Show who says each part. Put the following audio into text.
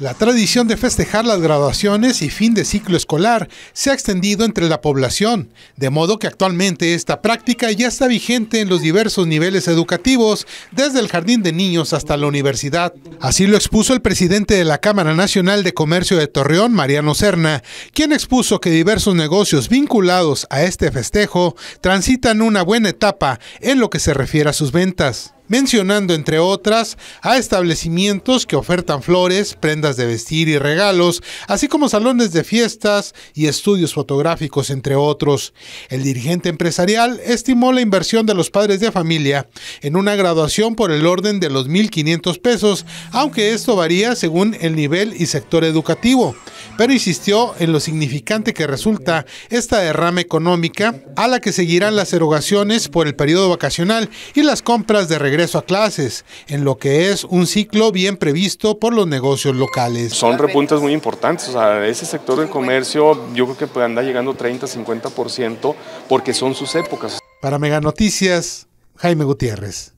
Speaker 1: La tradición de festejar las graduaciones y fin de ciclo escolar se ha extendido entre la población, de modo que actualmente esta práctica ya está vigente en los diversos niveles educativos, desde el jardín de niños hasta la universidad. Así lo expuso el presidente de la Cámara Nacional de Comercio de Torreón, Mariano Cerna, quien expuso que diversos negocios vinculados a este festejo transitan una buena etapa en lo que se refiere a sus ventas mencionando entre otras a establecimientos que ofertan flores, prendas de vestir y regalos, así como salones de fiestas y estudios fotográficos, entre otros. El dirigente empresarial estimó la inversión de los padres de familia en una graduación por el orden de los 1.500 pesos, aunque esto varía según el nivel y sector educativo pero insistió en lo significante que resulta esta derrama económica a la que seguirán las erogaciones por el periodo vacacional y las compras de regreso a clases, en lo que es un ciclo bien previsto por los negocios locales.
Speaker 2: Son repuntas muy importantes, o sea, ese sector del comercio yo creo que anda llegando 30-50% porque son sus épocas.
Speaker 1: Para Mega Noticias, Jaime Gutiérrez.